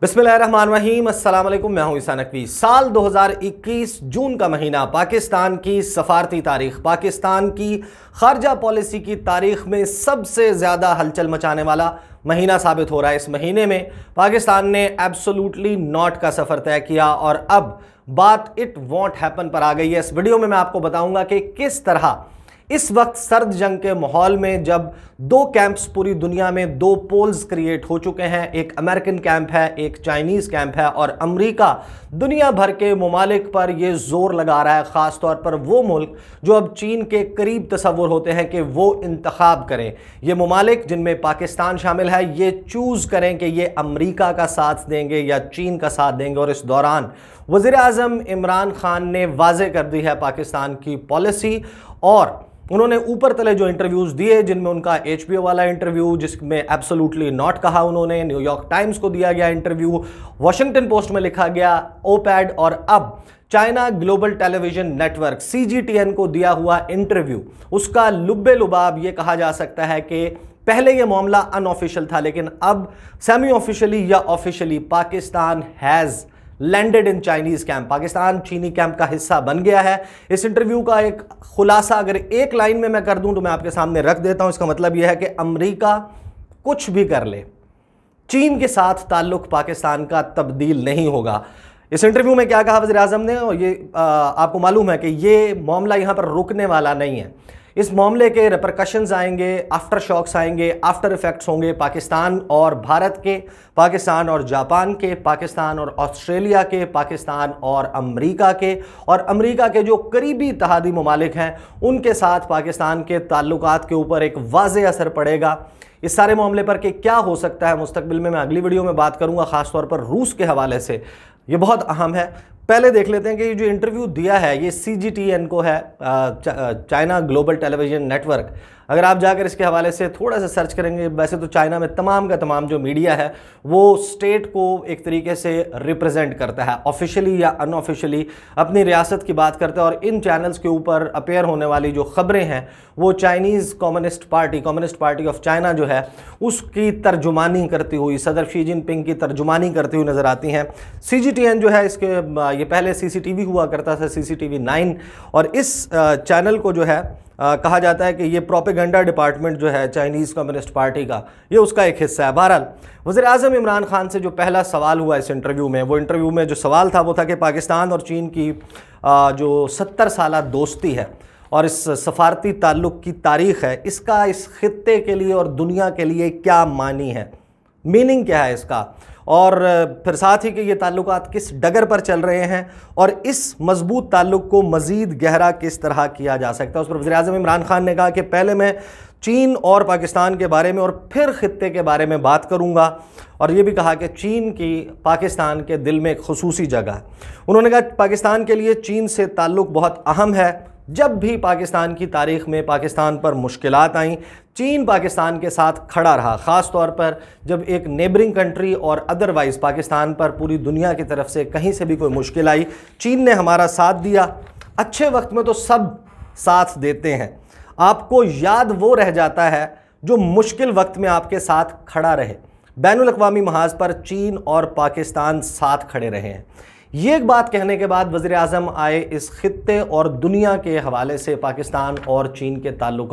बिस्मिल्लाहिर्रहमानिर्रहीम अस्सलाम वालेकुम मैं हूं ईसा नकवी साल 2021 जून का महीना पाकिस्तान की सफारती तारीख पाकिस्तान की खारजा पॉलिसी की तारीख में सबसे ज़्यादा हलचल मचाने वाला महीना साबित हो रहा है इस महीने में पाकिस्तान ने एब्सोल्युटली नॉट का सफ़र तय किया और अब बात इट वॉन्ट हैपन पर आ गई है इस वीडियो में मैं आपको बताऊँगा कि किस तरह इस वक्त सर्द जंग के माहौल में जब दो कैंप्स पूरी दुनिया में दो पोल्स क्रिएट हो चुके हैं एक अमेरिकन कैंप है एक चाइनीज़ कैंप है और अमेरिका दुनिया भर के ममालिक पर यह जोर लगा रहा है ख़ास तौर पर वो मुल्क जो अब चीन के करीब तस्वुर होते हैं कि वो इंतखब करें ये ममालिक जिनमें पाकिस्तान शामिल है ये चूज़ करें कि ये अमरीका का साथ देंगे या चीन का साथ देंगे और इस दौरान वज़ी अजम इमरान ख़ान ने वाजे कर दी है पाकिस्तान की पॉलिसी और उन्होंने ऊपर तले जो इंटरव्यूज़ दिए जिनमें उनका एच वाला इंटरव्यू जिसमें एब्सोल्युटली नॉट कहा उन्होंने न्यूयॉर्क टाइम्स को दिया गया इंटरव्यू वॉशिंगटन पोस्ट में लिखा गया ओपैड और अब China Global Television Network C को दिया हुआ इंटरव्यू उसका लुब्बे लुबाब ये कहा जा सकता है कि पहले यह मामला अनऑफिशियल था लेकिन अब सेमी ऑफिशियली या officially Pakistan has landed in Chinese camp Pakistan चीनी कैंप का हिस्सा बन गया है इस इंटरव्यू का एक खुलासा अगर एक लाइन में मैं कर दूं तो मैं आपके सामने रख देता हूं इसका मतलब यह है कि अमरीका कुछ भी कर ले चीन के साथ ताल्लुक पाकिस्तान का तब्दील नहीं होगा इस इंटरव्यू में क्या कहा वजी अजम ने और ये आ, आपको मालूम है कि ये मामला यहाँ पर रुकने वाला नहीं है इस मामले के रिप्रकशंस आएंगे आफ्टर शॉक्स आएंगे आफ्टर इफ़ेक्ट्स होंगे पाकिस्तान और भारत के पाकिस्तान और जापान के पाकिस्तान और ऑस्ट्रेलिया के पाकिस्तान और अमेरिका के और अमेरिका के जो करीबी तहादी ममालिक हैं उनके साथ पाकिस्तान के ताल्लुक के ऊपर एक वाज असर पड़ेगा इस सारे मामले पर कि क्या हो सकता है मुस्तबिल में मैं अगली वीडियो में बात करूंगा खासतौर पर रूस के हवाले से ये बहुत अहम है पहले देख लेते हैं कि जो इंटरव्यू दिया है ये सी को है चाइना ग्लोबल टेलीविजन नेटवर्क अगर आप जाकर इसके हवाले से थोड़ा सा सर्च करेंगे वैसे तो चाइना में तमाम का तमाम जो मीडिया है वो स्टेट को एक तरीके से रिप्रेजेंट करता है ऑफिशियली या अनऑफिशियली अपनी रियासत की बात करता है और इन चैनल्स के ऊपर अपेयर होने वाली जो खबरें हैं वो Chinese Communist Party Communist Party of China जो है उसकी तर्जुमानी करती हुई सदर शी जिनपिंग की तर्जुमानी करती हुई नज़र आती हैं सी जो है इसके ये पहले सीसीटीवी हुआ करता था सीसीटीवी नाइन और इस चैनल को जो है आ, कहा जाता है कि ये प्रोपेगेंडा डिपार्टमेंट जो है चाइनीज़ कम्युनिस्ट पार्टी का ये उसका एक हिस्सा है बहरहाल वज़ी अजम इमरान खान से जो पहला सवाल हुआ इस इंटरव्यू में वो इंटरव्यू में जो सवाल था वो था कि पाकिस्तान और चीन की आ, जो सत्तर साल दोस्ती है और इस सफारती ताल्लुक़ की तारीख़ है इसका इस खत्े के लिए और दुनिया के लिए क्या मानी है मीनिंग क्या है इसका और फिर साथ ही कि ये ताल्लुक किस डगर पर चल रहे हैं और इस मजबूत ताल्लुक को मज़ीद गहरा किस तरह किया जा सकता है उस पर वजी अजम इमरान खान ने कहा कि पहले मैं चीन और पाकिस्तान के बारे में और फिर ख़त्े के बारे में बात करूँगा और ये भी कहा कि चीन की पाकिस्तान के दिल में एक खसूसी जगह है उन्होंने कहा पाकिस्तान के लिए चीन से ताल्लुक़ बहुत अहम है जब भी पाकिस्तान की तारीख में पाकिस्तान पर मुश्किल आईं चीन पाकिस्तान के साथ खड़ा रहा ख़ास तौर पर जब एक नेबरिंग कंट्री और अदरवाइज़ पाकिस्तान पर पूरी दुनिया की तरफ से कहीं से भी कोई मुश्किल आई चीन ने हमारा साथ दिया अच्छे वक्त में तो सब साथ देते हैं आपको याद वो रह जाता है जो मुश्किल वक्त में आपके साथ खड़ा रहे बैन अवी महाज पर चीन और पाकिस्तान साथ खड़े रहे हैं ये एक बात कहने के बाद वजी अजम आए इस खत्े और दुनिया के हवाले से पाकिस्तान और चीन के ताल्लुक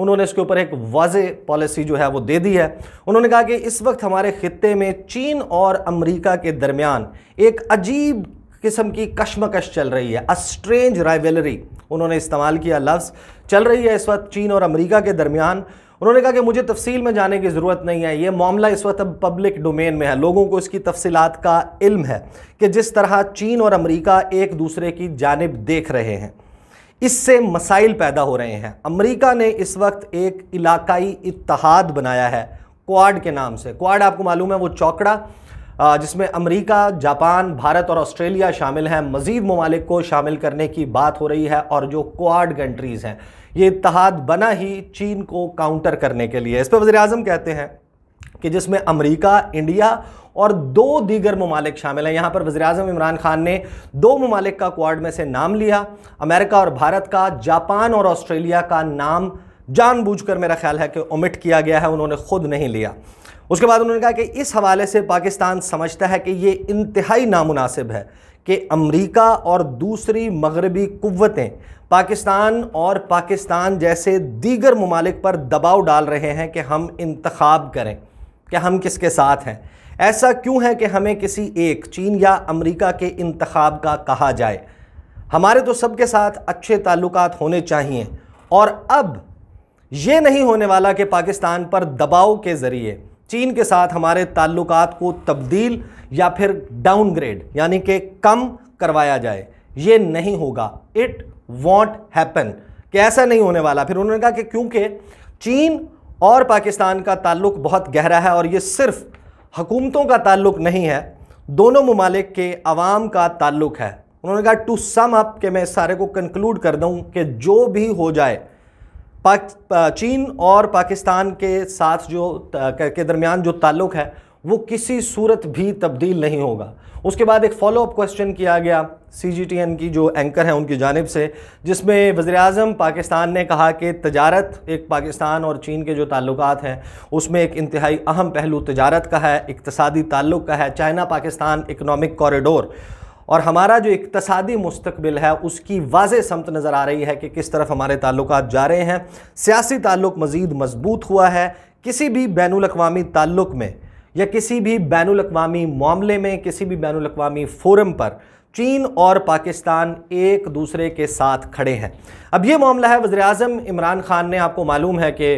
उन्होंने इसके ऊपर एक वाज पॉलिसी जो है वो दे दी है उन्होंने कहा कि इस वक्त हमारे खत्े में चीन और अमरीका के दरमियान एक अजीब किस्म की कशमकश चल रही है अ स्ट्रेंज राइवलरी उन्होंने इस्तेमाल किया लफ्ज़ चल रही है इस वक्त चीन और अमरीका के दरमियान उन्होंने कहा कि मुझे तफसील में जाने की ज़रूरत नहीं है ये मामला इस वक्त अब पब्लिक डोमेन में है लोगों को इसकी तफसीत का इल्म है कि जिस तरह चीन और अमरीका एक दूसरे की जानब देख रहे हैं इससे मसाइल पैदा हो रहे हैं अमरीका ने इस वक्त एक इलाकाई इतिहाद बनाया है क्वाड के नाम से क्वाड आपको मालूम है वो चौकड़ा जिसमें अमेरिका जापान भारत और ऑस्ट्रेलिया शामिल हैं मज़ीद ममालिक को शामिल करने की बात हो रही है और जो क्वाड कंट्रीज़ हैं ये इतिहाद बना ही चीन को काउंटर करने के लिए इस पर वजी अजम कहते हैं कि जिसमें अमेरिका इंडिया और दो दीगर ममालिक शामिल हैं यहाँ पर वजी अजम इमरान खान ने दो ममालिक का क्वाड में से नाम लिया अमेरिका और भारत का जापान और ऑस्ट्रेलिया का नाम जानबूझकर मेरा ख्याल है कि ओमिट किया गया है उन्होंने खुद नहीं लिया उसके बाद उन्होंने कहा कि इस हवाले से पाकिस्तान समझता है कि ये इंतहाई नामुनासिब है कि अमरीका और दूसरी मगरबी कुतें पाकिस्तान और पाकिस्तान जैसे दीगर ममालिक पर दबाव डाल रहे हैं कि हम इंतखब करें कि हम किसके साथ हैं ऐसा क्यों है कि हमें किसी एक चीन या अमरीका के इंतखब का कहा जाए हमारे तो सबके साथ अच्छे ताल्लुक होने चाहिए और अब ये नहीं होने वाला कि पाकिस्तान पर दबाव के ज़रिए चीन के साथ हमारे ताल्लुक को तब्दील या फिर डाउनग्रेड यानी कि कम करवाया जाए ये नहीं होगा इट वॉन्ट हैपन कि ऐसा नहीं होने वाला फिर उन्होंने कहा कि क्योंकि चीन और पाकिस्तान का ताल्लुक बहुत गहरा है और ये सिर्फ हकूमतों का ताल्लुक नहीं है दोनों ममालिक के आवाम का ताल्लुक है उन्होंने कहा टू सम अप के मैं इस सारे को कंक्लूड कर दूं कि जो भी हो जाए पाक चीन और पाकिस्तान के साथ जो के दरमियान जो ताल्लुक़ है वो किसी सूरत भी तब्दील नहीं होगा उसके बाद एक फॉलोअप क्वेश्चन किया गया सी की जो एंकर हैं उनकी जानब से जिसमें वज़र अजम पाकिस्तान ने कहा कि तजारत एक पाकिस्तान और चीन के जो ताल्लुक हैं उसमें एक इंतहाई अहम पहलू तजारत का है इकतसादी ताल्लुक़ का है चाइना पाकिस्तान इकनॉमिक कॉरिडोर और हमारा जो इकतसादी मुस्तबिल है उसकी वाज समत नज़र आ रही है कि किस तरफ हमारे ताल्लुक जा रहे हैं सियासी ताल्लुक मज़ीद मजबूत हुआ है किसी भी बैन अवी ताल्लुक में या किसी भी बैन अवी मामले में किसी भी बैन अवी फोरम पर चीन और पाकिस्तान एक दूसरे के साथ खड़े हैं अब ये मामला है वज़ी अजम इमरान ख़ान ने आपको मालूम है कि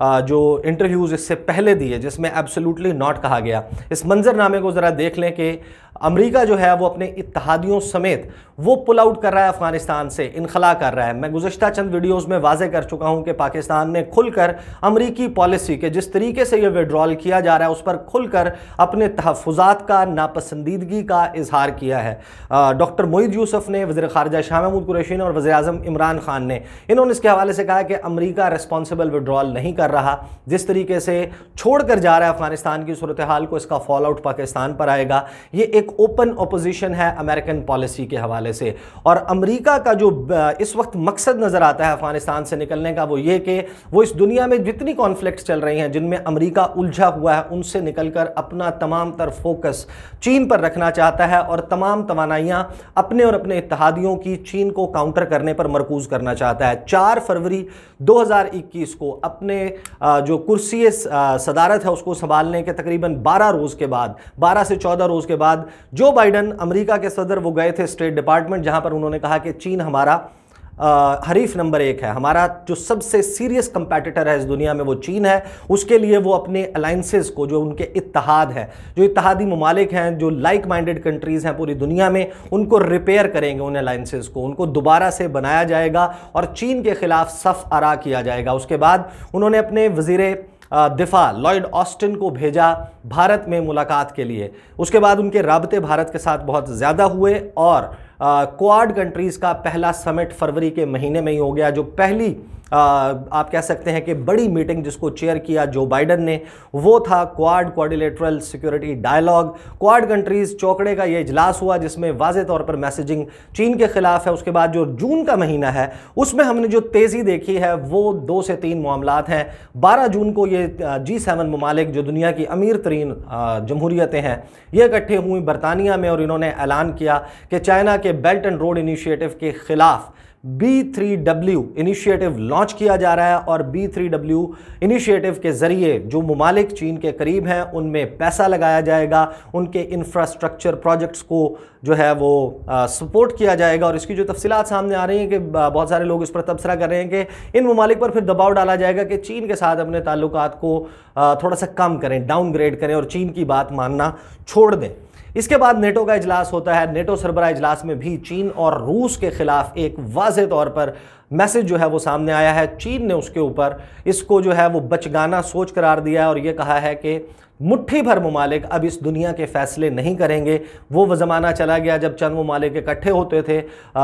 जो इंटरव्यूज़ इससे पहले दिए जिसमें एब्सोल्युटली नॉट कहा गया इस मंजरनामे को ज़रा देख लें कि अमेरिका जो है वो अपने इतिहादियों समेत वो पुल आउट कर रहा है अफगानिस्तान से इनखला कर रहा है मैं गुजशत चंद वीडियोस में वाजे कर चुका हूं कि पाकिस्तान ने खुलकर अमरीकी पॉलिसी के जिस तरीके से ये विड्रॉल किया जा रहा है उस पर खुलकर अपने तहफात का नापसंदीदगी का इजहार किया है डॉक्टर मोईद यूसफ ने वजी खारजा शाह महमूद कुरैशी ने और वजी अजम इमरान खान ने इन्होंने इसके हवाले से कहा कि अमरीका रिस्पॉन्सिबल विड्रॉल नहीं कर रहा जिस तरीके से छोड़ कर जा रहा है अफगानिस्तान की सूरत हाल को इसका फॉल आउट पाकिस्तान पर आएगा ये एक ओपन अपोजिशन है अमेरिकन पॉलिसी के हवाले से और अमरीका का जो इस वक्त मकसद नज़र आता है अफगानिस्तान से निकलने का वो ये कि वो इस दुनिया में जितनी कॉन्फ्लिक्ट चल रही हैं जिनमें अमरीका उलझा हुआ है उनसे निकलकर अपना तमाम तर फोकस चीन पर रखना चाहता है और तमाम तोानाइयाँ अपने और अपने इतिहादियों की चीन को काउंटर करने पर मरकूज करना चाहता है चार फरवरी 2021 को अपने जो कुर्सी सदारत है उसको संभालने के तकरीबन 12 रोज़ के बाद 12 से 14 रोज़ के बाद जो बाइडन अमेरिका के सदर वो गए थे स्टेट डिपार्टमेंट जहां पर उन्होंने कहा कि चीन हमारा आ, हरीफ नंबर एक है हमारा जो सबसे सीरियस कंपेटिटर है इस दुनिया में वो चीन है उसके लिए वो अपने अलाइंसेस को जो उनके इतिहाद है जो इतिहादी ममालिक हैं जो लाइक माइंडेड कंट्रीज़ हैं पूरी दुनिया में उनको रिपेयर करेंगे उन अलाइंसेस को उनको दोबारा से बनाया जाएगा और चीन के ख़िलाफ़ सफ़ आरा किया जाएगा उसके बाद उन्होंने अपने वज़ीर दिफा लॉयड ऑस्टिन को भेजा भारत में मुलाकात के लिए उसके बाद उनके रबते भारत के साथ बहुत ज़्यादा हुए और क्वाड कंट्रीज़ का पहला समिट फरवरी के महीने में ही हो गया जो पहली आप कह सकते हैं कि बड़ी मीटिंग जिसको चेयर किया जो बाइडन ने वो था Quad quadrilateral security dialogue Quad countries चौकड़े का ये इजलास हुआ जिसमें वाज तौर पर मैसेजिंग चीन के ख़िलाफ़ है उसके बाद जो जून का महीना है उसमें हमने जो तेज़ी देखी है वो दो से तीन मामला हैं बारह जून को ये जी सेवन ममालिक जो दुनिया की अमीर तरीन जमहूरियतें हैं ये इकट्ठे हुई बरतानिया में और इन्होंने ऐलान किया कि चाइना के बेल्ट एंड रोड इनिशिएटिव के ख़िलाफ़ बी इनिशिएटिव लॉन्च किया जा रहा है और बी इनिशिएटिव के ज़रिए जो ममालिक चीन के करीब हैं उनमें पैसा लगाया जाएगा उनके इंफ्रास्ट्रक्चर प्रोजेक्ट्स को जो है वो सपोर्ट किया जाएगा और इसकी जो तफसीत सामने आ रही हैं कि बहुत सारे लोग इस पर तबसरा कर रहे हैं कि इन ममालिक पर फिर दबाव डाला जाएगा कि चीन के साथ अपने ताल्लुक को थोड़ा सा कम करें डाउनग्रेड करें और चीन की बात मानना छोड़ दें इसके बाद नेटो का इजलास होता है नेटो सरबरा इजलास में भी चीन और रूस के खिलाफ एक वाज तौर पर मैसेज जो है वो सामने आया है चीन ने उसके ऊपर इसको जो है वो बचगाना सोच करार दिया और ये कहा है कि मुट्ठी भर ममालिक अब इस दुनिया के फैसले नहीं करेंगे वो ज़माना चला गया जब चंद ममालिक इकट्ठे होते थे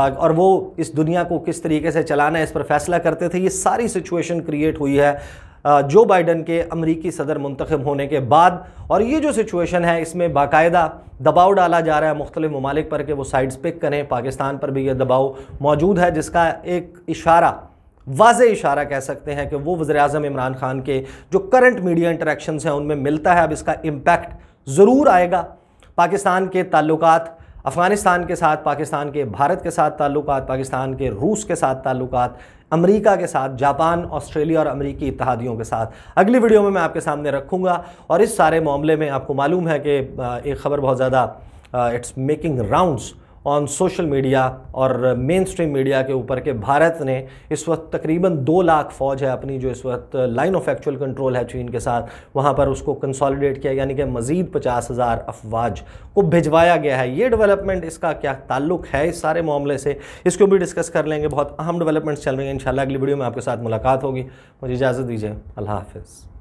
और वो इस दुनिया को किस तरीके से चलाना है इस पर फैसला करते थे ये सारी सिचुएशन क्रिएट हुई है जो बाइडन के अमरीकी सदर मंतखब होने के बाद और ये जो सिचुएशन है इसमें बाकायदा दबाव डाला जा रहा है मुख्तलिफ ममालिक पर कि वो साइड्स पिक करें पाकिस्तान पर भी ये दबाव मौजूद है जिसका एक इशारा वाज इशारा कह सकते हैं कि वो वज़र अजम इमरान खान के जो करंट मीडिया इंटरेक्शन हैं उनमें मिलता है अब इसका इम्पैक्ट ज़रूर आएगा पाकिस्तान के ताल्लुकात अफ़गानिस्तान के साथ पाकिस्तान के भारत के साथ ताल्लुक पाकिस्तान के रूस के साथ ताल्लुक अमेरिका के साथ जापान ऑस्ट्रेलिया और अमेरिकी इतिहादियों के साथ अगली वीडियो में मैं आपके सामने रखूँगा और इस सारे मामले में आपको मालूम है कि एक ख़बर बहुत ज़्यादा it's making rounds on social media और मेन स्ट्रीम मीडिया के ऊपर के भारत ने इस वक्त तकरीबन दो लाख फौज है अपनी जो इस वक्त लाइन ऑफ एक्चुअल कंट्रोल है चीन के साथ वहाँ पर उसको कंसोलिडेट किया यानी कि मज़ीद पचास हज़ार अफवाज को भिजवाया गया है ये डेवलपमेंट इसका क्या ताल्लुक है इस सारे मामले से इसको भी डिस्कस कर लेंगे बहुत अहम डेवलपमेंट्स चल रही हैं इन अगली वीडियो में आपके साथ मुलाकात होगी मुझे इजाज़त दीजिए अल्लाह हाफिज़